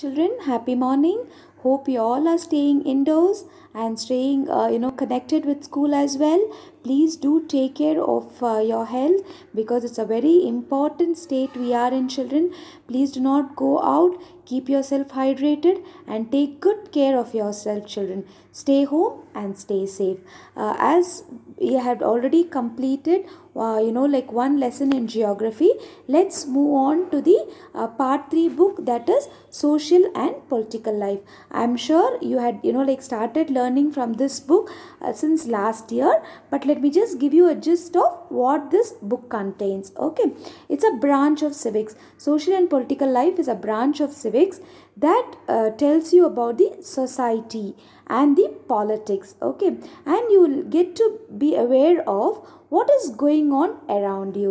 children happy morning hope you all are staying indoors and staying uh, you know connected with school as well please do take care of uh, your health because it's a very important state we are in children please do not go out keep yourself hydrated and take good care of yourself children stay home and stay safe uh, as we have already completed uh, you know like one lesson in geography let's move on to the uh, part 3 book that is social and political life i'm sure you had you know like started learning from this book uh, since last year but let me just give you a gist of what this book contains okay it's a branch of civics social and political life is a branch of civics that uh, tells you about the society and the politics okay and you will get to be aware of what is going on around you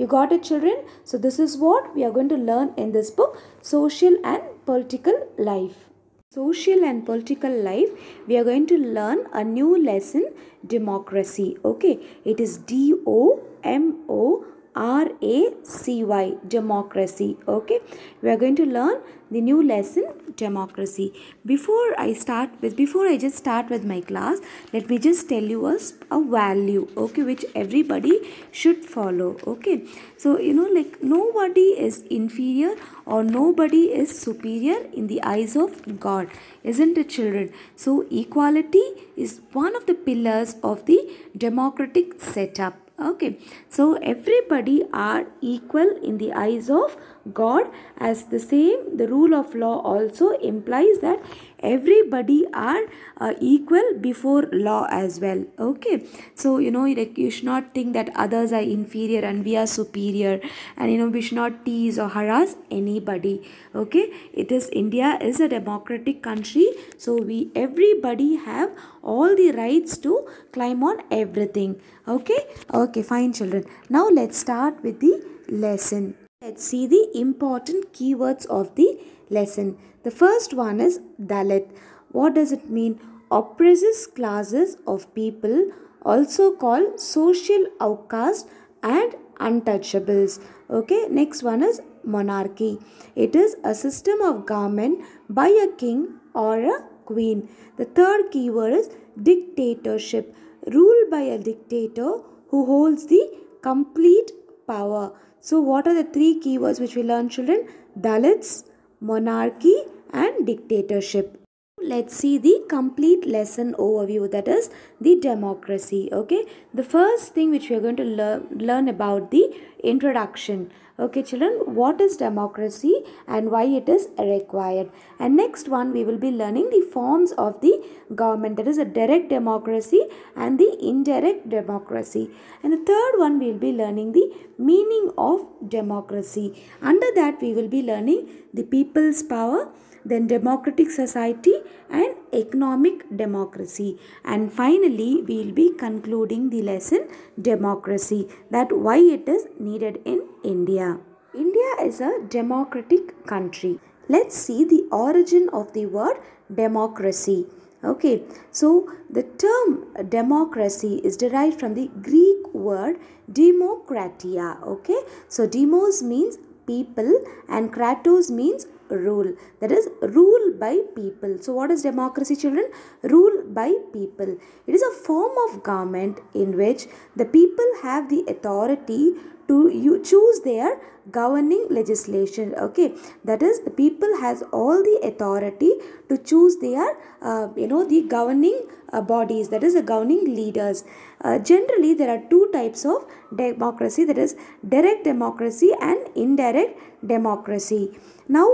you got it children so this is what we are going to learn in this book social and political life. Social and political life, we are going to learn a new lesson democracy. Okay, it is D O M O R-A-C-Y, democracy. Okay, we are going to learn the new lesson, democracy. Before I start with, before I just start with my class, let me just tell you a, a value, okay, which everybody should follow. Okay, so you know like nobody is inferior or nobody is superior in the eyes of God, isn't it children? So equality is one of the pillars of the democratic setup okay so everybody are equal in the eyes of god as the same the rule of law also implies that everybody are uh, equal before law as well okay so you know you should not think that others are inferior and we are superior and you know we should not tease or harass anybody okay it is india is a democratic country so we everybody have all the rights to climb on everything. Okay? Okay, fine children. Now let's start with the lesson. Let's see the important keywords of the lesson. The first one is Dalit. What does it mean? Oppresses classes of people also called social outcast and untouchables. Okay, next one is monarchy. It is a system of government by a king or a queen. The third keyword is dictatorship, ruled by a dictator who holds the complete power. So, what are the three keywords which we learn, children? Dalits, monarchy, and dictatorship let's see the complete lesson overview that is the democracy okay the first thing which we are going to lear learn about the introduction okay children what is democracy and why it is required and next one we will be learning the forms of the government that is a direct democracy and the indirect democracy and the third one we will be learning the meaning of democracy under that we will be learning the people's power then democratic society and economic democracy and finally we will be concluding the lesson democracy that why it is needed in india india is a democratic country let's see the origin of the word democracy okay so the term democracy is derived from the greek word demokratia okay so demos means people and kratos means rule that is rule by people so what is democracy children rule by people it is a form of government in which the people have the authority to you choose their governing legislation okay that is the people has all the authority to choose their uh, you know the governing uh, bodies that is the governing leaders uh, generally there are two types of democracy that is direct democracy and indirect democracy now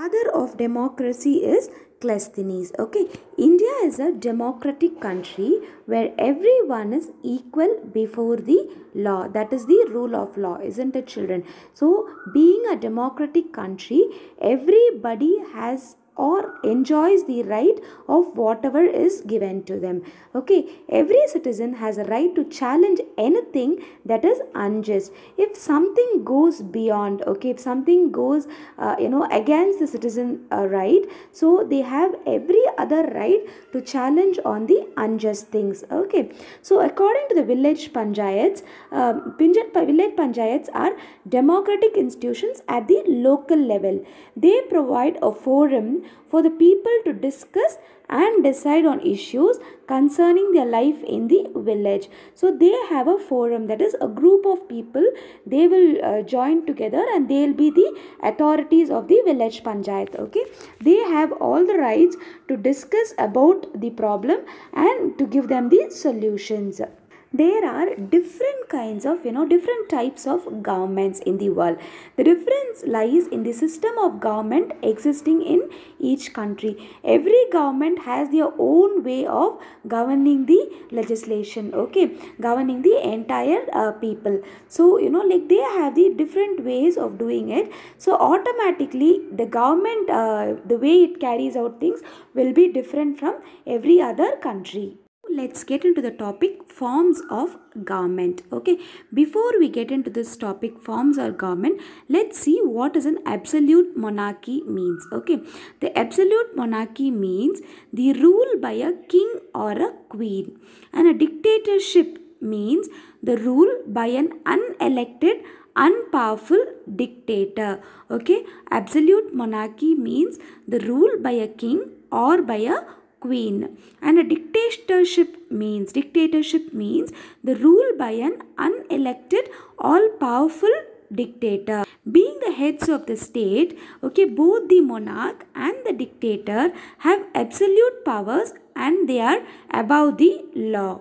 father of democracy is Cleisthenes. Okay, India is a democratic country where everyone is equal before the law. That is the rule of law, isn't it, children? So, being a democratic country, everybody has or enjoys the right of whatever is given to them. Okay, every citizen has a right to challenge anything that is unjust. If something goes beyond, okay, if something goes, uh, you know, against the citizen uh, right, so they have every other right to challenge on the unjust things. Okay, so according to the village panchayats, uh, village panchayats are democratic institutions at the local level. They provide a forum for the people to discuss and decide on issues concerning their life in the village. So they have a forum that is a group of people. They will uh, join together and they'll be the authorities of the village panchayat. Okay, they have all the rights to discuss about the problem and to give them the solutions there are different kinds of you know different types of governments in the world the difference lies in the system of government existing in each country every government has their own way of governing the legislation okay governing the entire uh, people so you know like they have the different ways of doing it so automatically the government uh, the way it carries out things will be different from every other country let's get into the topic forms of garment okay before we get into this topic forms or garment let's see what is an absolute monarchy means okay the absolute monarchy means the rule by a king or a queen and a dictatorship means the rule by an unelected unpowerful dictator okay absolute monarchy means the rule by a king or by a queen and a dictatorship means dictatorship means the rule by an unelected all powerful dictator being the heads of the state okay both the monarch and the dictator have absolute powers and they are above the law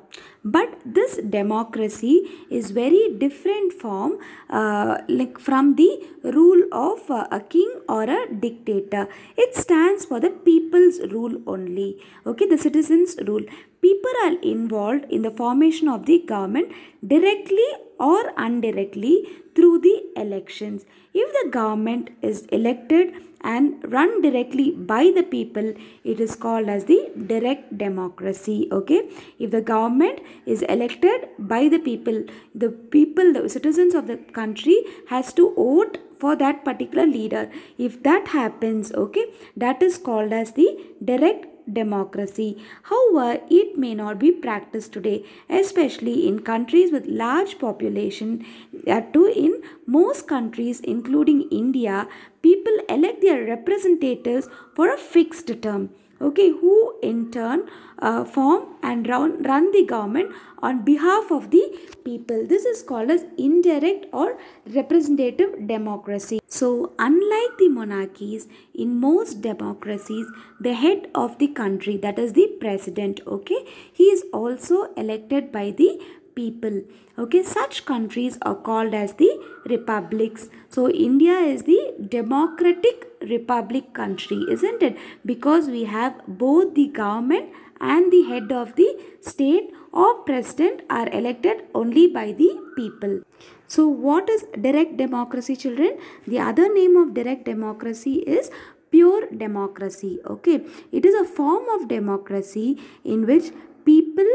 but this democracy is very different from uh, like from the rule of uh, a king or a dictator it stands for the people's rule only okay the citizens rule people are involved in the formation of the government directly or indirectly through the elections. If the government is elected and run directly by the people, it is called as the direct democracy. Okay, if the government is elected by the people, the people, the citizens of the country has to vote for that particular leader. If that happens, okay, that is called as the direct democracy. However, it may not be practiced today, especially in countries with large population. That too, in most countries, including India, people elect their representatives for a fixed term okay who in turn uh, form and run, run the government on behalf of the people this is called as indirect or representative democracy so unlike the monarchies in most democracies the head of the country that is the president okay he is also elected by the people okay such countries are called as the republics so india is the democratic republic country isn't it because we have both the government and the head of the state or president are elected only by the people. So what is direct democracy children? The other name of direct democracy is pure democracy. Okay. It is a form of democracy in which people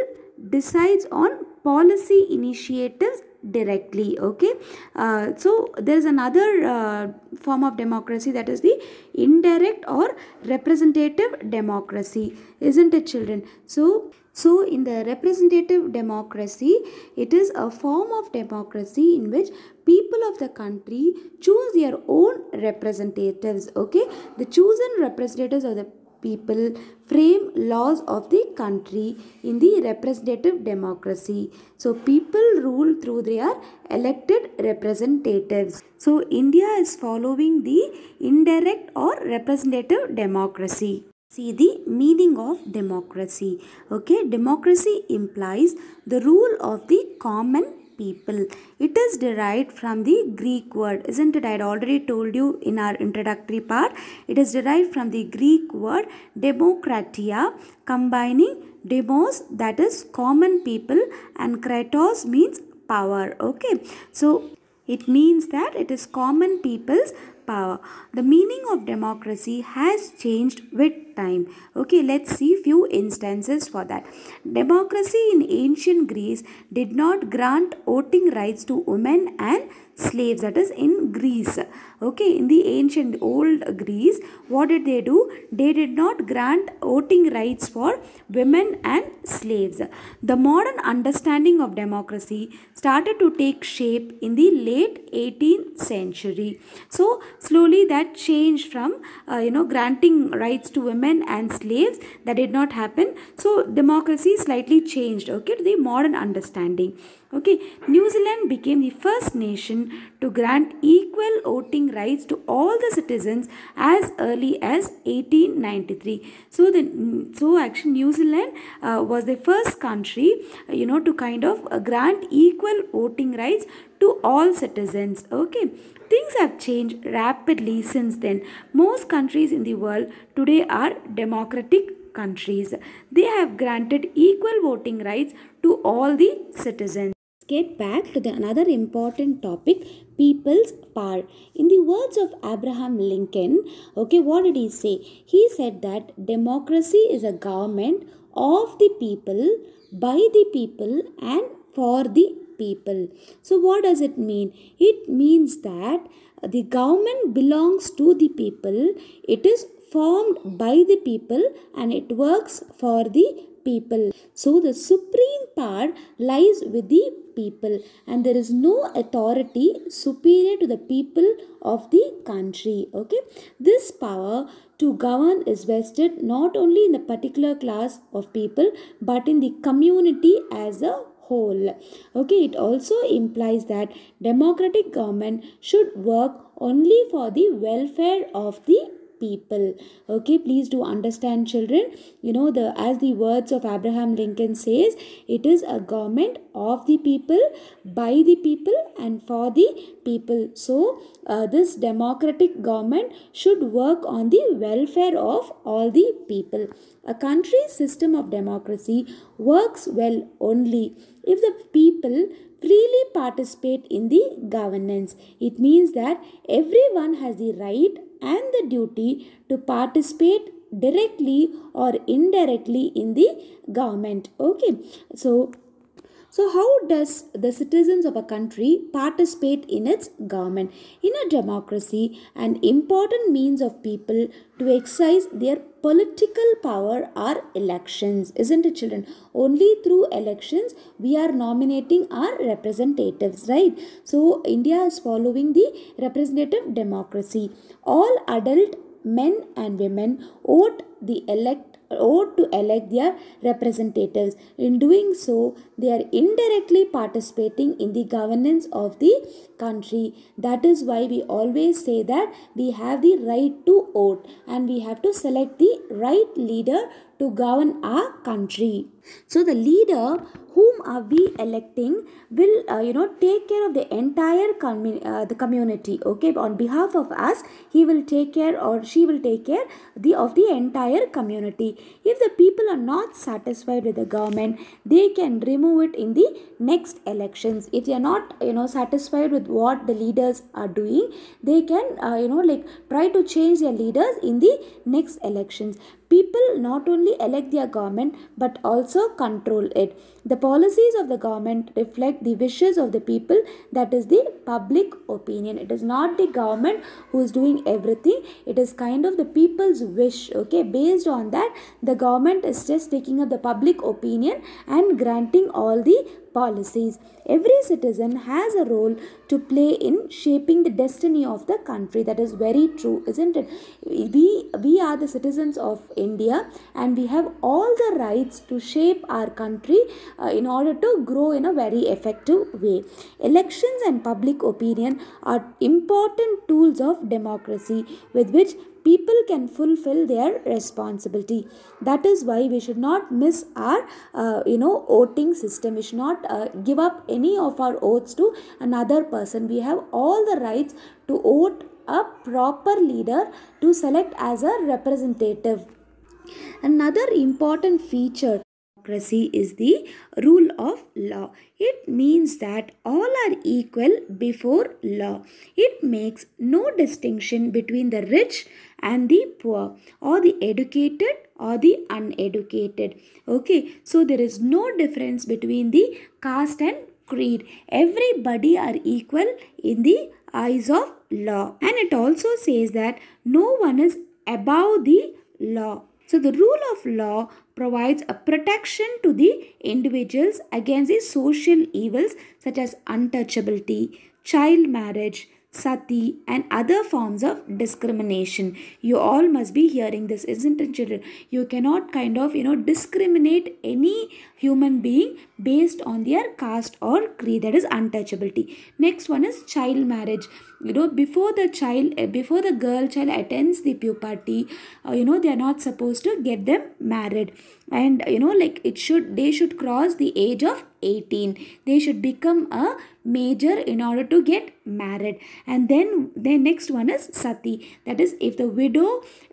decides on policy initiatives directly okay uh, so there is another uh, form of democracy that is the indirect or representative democracy isn't it children so so in the representative democracy it is a form of democracy in which people of the country choose their own representatives okay the chosen representatives of the people frame laws of the country in the representative democracy. So people rule through their elected representatives. So India is following the indirect or representative democracy. See the meaning of democracy. Okay, democracy implies the rule of the common people. It is derived from the Greek word, isn't it? I had already told you in our introductory part. It is derived from the Greek word demokratia, combining demos, that is common people, and kratos means power. Okay, so it means that it is common people's power. The meaning of democracy has changed with time. Okay, let's see few instances for that. Democracy in ancient Greece did not grant voting rights to women and slaves that is in Greece. Okay, in the ancient old Greece, what did they do? They did not grant voting rights for women and slaves. The modern understanding of democracy started to take shape in the late 18th century. So slowly that changed from uh, you know granting rights to women women and slaves that did not happen so democracy slightly changed okay to the modern understanding okay new zealand became the first nation to grant equal voting rights to all the citizens as early as 1893 so the so actually new zealand uh, was the first country uh, you know to kind of uh, grant equal voting rights to all citizens okay Things have changed rapidly since then. Most countries in the world today are democratic countries. They have granted equal voting rights to all the citizens. Let's get back to the another important topic people's power in the words of abraham lincoln okay what did he say he said that democracy is a government of the people by the people and for the people. So, what does it mean? It means that the government belongs to the people, it is formed by the people, and it works for the people. So, the supreme power lies with the people, and there is no authority superior to the people of the country. Okay, this power to govern is vested not only in the particular class of people but in the community as a whole okay it also implies that democratic government should work only for the welfare of the people okay please do understand children you know the as the words of abraham lincoln says it is a government of the people by the people and for the people so uh, this democratic government should work on the welfare of all the people a country's system of democracy works well only if the people freely participate in the governance. It means that everyone has the right and the duty to participate directly or indirectly in the government okay so so how does the citizens of a country participate in its government in a democracy an important means of people to exercise their political power are elections isn't it children only through elections we are nominating our representatives right so india is following the representative democracy all adult men and women vote the elect vote to elect their representatives. In doing so, they are indirectly participating in the governance of the country. That is why we always say that we have the right to vote and we have to select the right leader to govern our country. So the leader whom are we electing will uh, you know take care of the entire commun- uh, the community okay on behalf of us he will take care or she will take care the of the entire community if the people are not satisfied with the government they can remove it in the next elections if they are not you know satisfied with what the leaders are doing they can uh, you know like try to change their leaders in the next elections people not only only elect their government but also control it. The policies of the government reflect the wishes of the people, that is the public opinion. It is not the government who is doing everything, it is kind of the people's wish. Okay, based on that, the government is just taking up the public opinion and granting all the policies. Every citizen has a role to play in shaping the destiny of the country. That is very true, isn't it? We, we are the citizens of India and we have all the rights to shape our country uh, in order to grow in a very effective way. Elections and public opinion are important tools of democracy with which people can fulfill their responsibility. That is why we should not miss our, uh, you know, voting system. We should not uh, give up any of our oaths to another person. We have all the rights to vote a proper leader to select as a representative. Another important feature democracy is the rule of law. It means that all are equal before law. It makes no distinction between the rich and the poor or the educated or the uneducated. Okay, so there is no difference between the caste and creed. Everybody are equal in the eyes of law. And it also says that no one is above the law. So the rule of law provides a protection to the individuals against the social evils such as untouchability, child marriage, sati, and other forms of discrimination. You all must be hearing this, isn't it, children? You cannot kind of, you know, discriminate any human being based on their caste or creed. That is untouchability. Next one is child marriage. You know, before the child, eh, before the girl child attends the puberty, uh, you know, they are not supposed to get them married. And, you know, like it should, they should cross the age of 18 they should become a major in order to get married and then the next one is sati that is if the widow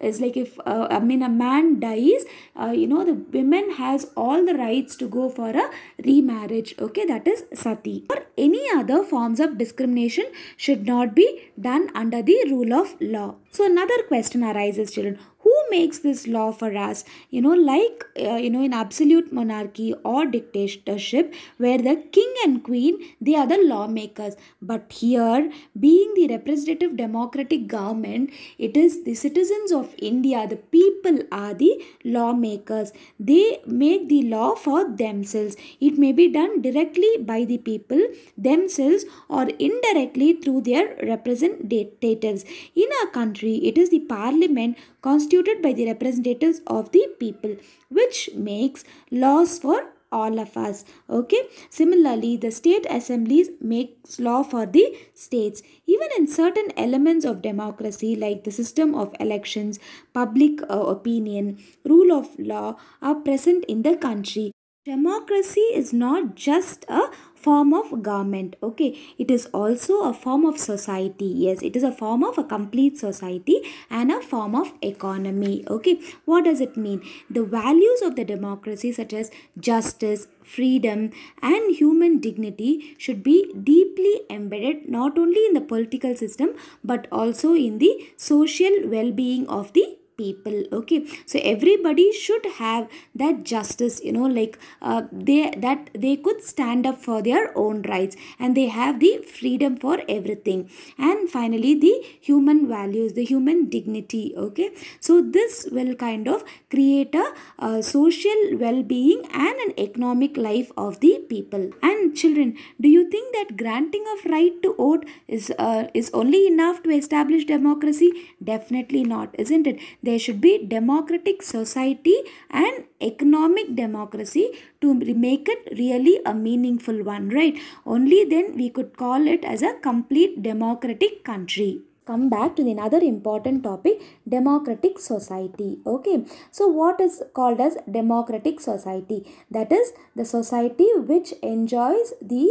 is like if uh, i mean a man dies uh, you know the women has all the rights to go for a remarriage okay that is sati or any other forms of discrimination should not be done under the rule of law so another question arises children who makes this law for us you know like uh, you know in absolute monarchy or dictatorship where the king and queen they are the lawmakers but here being the representative democratic government it is the citizens of india the people are the lawmakers they make the law for themselves it may be done directly by the people themselves or indirectly through their representatives in our country it is the parliament constitution executed by the representatives of the people, which makes laws for all of us okay similarly the state assemblies makes law for the states even in certain elements of democracy like the system of elections public uh, opinion rule of law are present in the country democracy is not just a form of government okay it is also a form of society yes it is a form of a complete society and a form of economy okay what does it mean the values of the democracy such as justice freedom and human dignity should be deeply embedded not only in the political system but also in the social well-being of the people okay so everybody should have that justice you know like uh, they that they could stand up for their own rights and they have the freedom for everything and finally the human values the human dignity okay so this will kind of create a, a social well-being and an economic life of the people and children do you think that granting of right to vote is uh, is only enough to establish democracy definitely not isn't it there there should be democratic society and economic democracy to make it really a meaningful one, right? Only then we could call it as a complete democratic country come back to another important topic democratic society okay so what is called as democratic society that is the society which enjoys the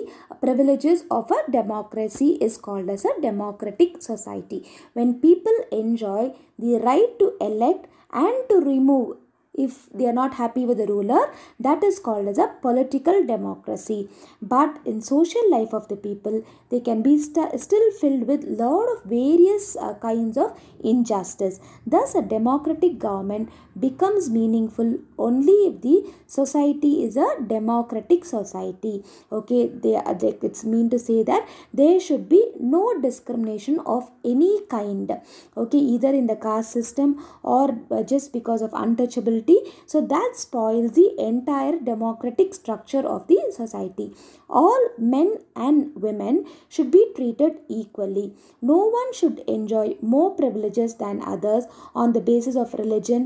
privileges of a democracy is called as a democratic society when people enjoy the right to elect and to remove if they are not happy with the ruler that is called as a political democracy but in social life of the people they can be st still filled with lot of various uh, kinds of injustice thus a democratic government becomes meaningful only if the society is a democratic society okay they, they it's mean to say that there should be no discrimination of any kind okay either in the caste system or uh, just because of untouchability society so that spoils the entire democratic structure of the society all men and women should be treated equally no one should enjoy more privileges than others on the basis of religion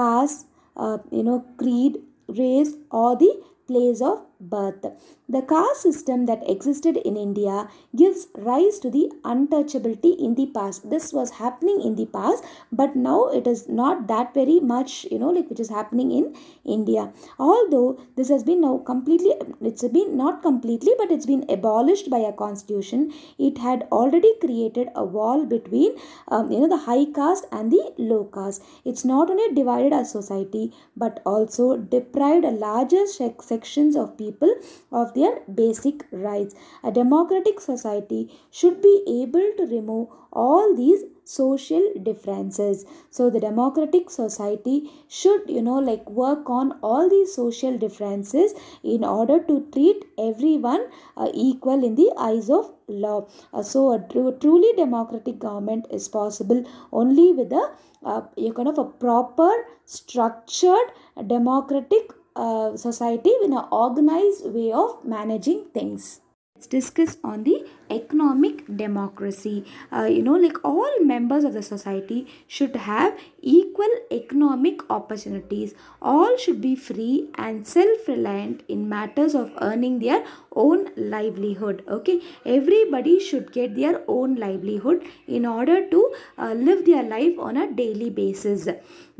caste uh, you know creed race or the place of birth. The caste system that existed in India gives rise to the untouchability in the past. This was happening in the past, but now it is not that very much, you know, like which is happening in India. Although this has been now completely, it's been not completely, but it's been abolished by a constitution. It had already created a wall between, um, you know, the high caste and the low caste. It's not only divided our society, but also deprived a larger sections of people people of their basic rights. A democratic society should be able to remove all these social differences so the democratic society should you know like work on all these social differences in order to treat everyone uh, equal in the eyes of law uh, so a tr- truly democratic government is possible only with a uh, kind of a proper structured democratic uh, society in an organized way of managing things let's discuss on the economic democracy uh, you know like all members of the society should have equal economic opportunities all should be free and self-reliant in matters of earning their own livelihood okay everybody should get their own livelihood in order to uh, live their life on a daily basis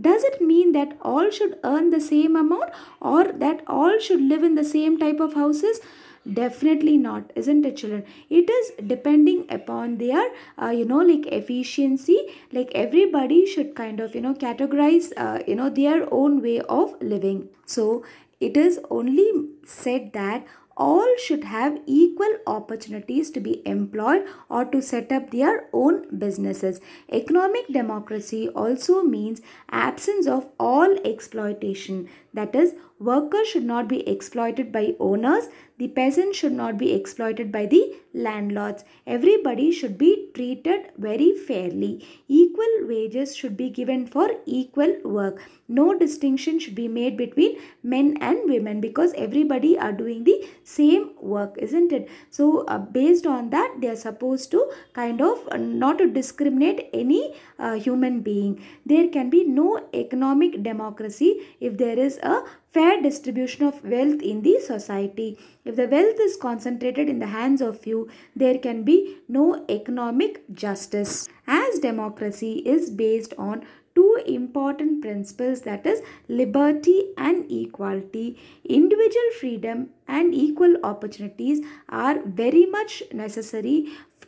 does it mean that all should earn the same amount or that all should live in the same type of houses definitely not isn't it children it is depending upon their uh, you know like efficiency like everybody should kind of you know categorize uh, you know their own way of living so it is only said that all should have equal opportunities to be employed or to set up their own businesses. Economic democracy also means absence of all exploitation. That is, workers should not be exploited by owners, the peasants should not be exploited by the landlords. Everybody should be treated very fairly. Equal wages should be given for equal work. No distinction should be made between men and women because everybody are doing the same work isn't it so uh, based on that they are supposed to kind of uh, not to discriminate any uh, human being there can be no economic democracy if there is a fair distribution of wealth in the society if the wealth is concentrated in the hands of few there can be no economic justice as democracy is based on two important principles that is liberty and equality. Individual freedom and equal opportunities are very much necessary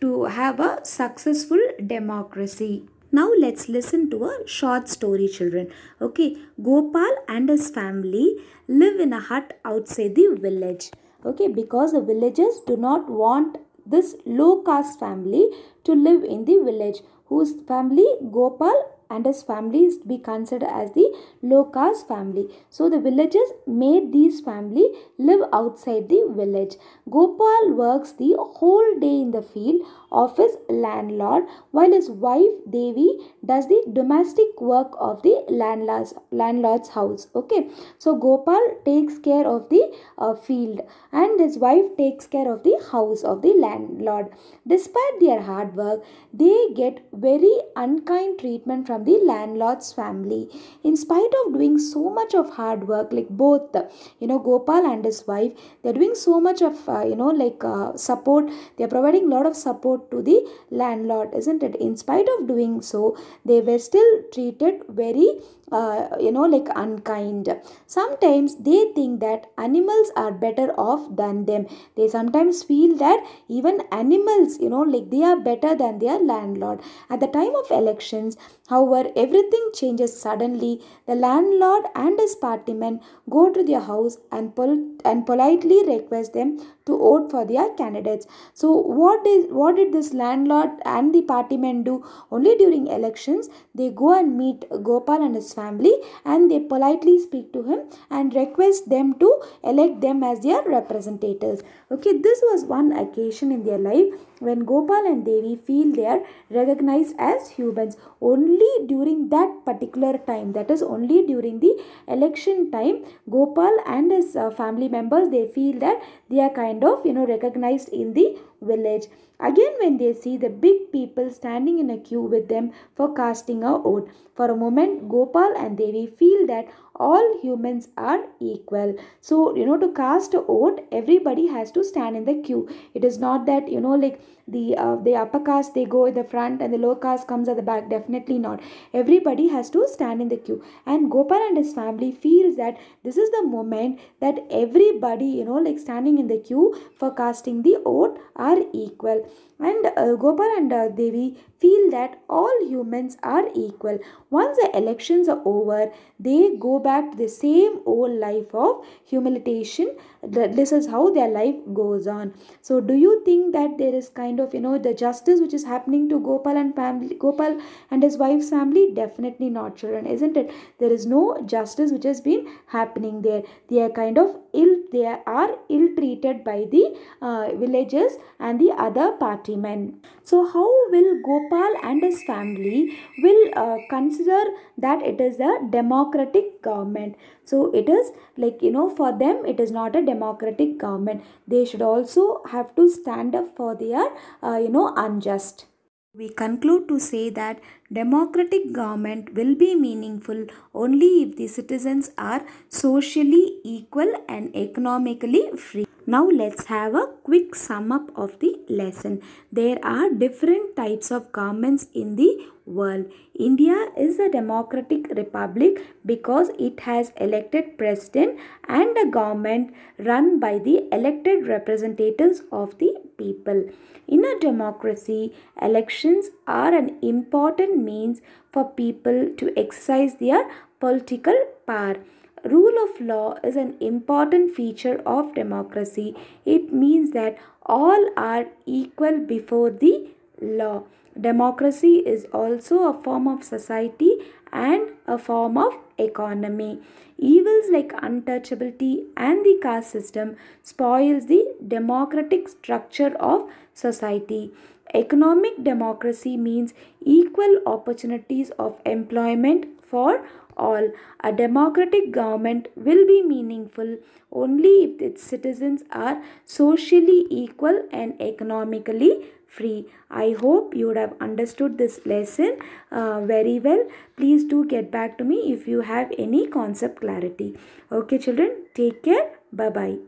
to have a successful democracy. Now let's listen to a short story children. Okay, Gopal and his family live in a hut outside the village. Okay, because the villagers do not want this low caste family to live in the village whose family Gopal and his family is to be considered as the low caste family. So the villagers made these family live outside the village. Gopal works the whole day in the field of his landlord, while his wife Devi does the domestic work of the landlord's, landlord's house. Okay, so Gopal takes care of the uh, field and his wife takes care of the house of the landlord. Despite their hard work, they get very unkind treatment from the landlord's family. In spite of doing so much of hard work, like both, you know, Gopal and his wife, they're doing so much of, uh, you know, like uh, support, they're providing a lot of support report to the landlord, isn't it? In spite of doing so, they were still treated very uh, you know like unkind sometimes they think that animals are better off than them they sometimes feel that even animals you know like they are better than their landlord at the time of elections however everything changes suddenly the landlord and his party men go to their house and pol- and politely request them to vote for their candidates so what is what did this landlord and the party men do only during elections they go and meet gopal and his family and they politely speak to him and request them to elect them as their representatives. Okay, this was one occasion in their life when Gopal and Devi feel they are recognized as humans. Only during that particular time, that is only during the election time, Gopal and his uh, family members, they feel that they are kind of, you know, recognized in the village. Again, when they see the big people standing in a queue with them for casting a vote, for a moment Gopal and Devi feel that all humans are equal so you know to cast a vote everybody has to stand in the queue it is not that you know like the uh, the upper caste they go in the front and the lower caste comes at the back definitely not everybody has to stand in the queue and gopal and his family feels that this is the moment that everybody you know like standing in the queue for casting the vote are equal and uh, gopal and uh, devi feel that all humans are equal once the elections are over they go back back to the same old life of humiliation. This is how their life goes on. So, do you think that there is kind of you know the justice which is happening to Gopal and family, Gopal and his wife's family? Definitely not, children, isn't it? There is no justice which has been happening there. They are kind of ill they are ill treated by the uh, villagers and the other party men. So how will Gopal and his family will uh, consider that it is a democratic government? So it is like you know for them it is not a democratic government. They should also have to stand up for their uh, you know unjust. We conclude to say that democratic government will be meaningful only if the citizens are socially equal and economically free. Now let's have a quick sum up of the lesson. There are different types of governments in the world. India is a democratic republic because it has elected president and a government run by the elected representatives of the people. In a democracy, elections are an important means for people to exercise their political power. Rule of law is an important feature of democracy. It means that all are equal before the law. Democracy is also a form of society and a form of economy. Evils like untouchability and the caste system spoils the democratic structure of society. Economic democracy means equal opportunities of employment for all. A democratic government will be meaningful only if its citizens are socially equal and economically free. I hope you would have understood this lesson uh, very well. Please do get back to me if you have any concept clarity. Okay children, take care. Bye-bye.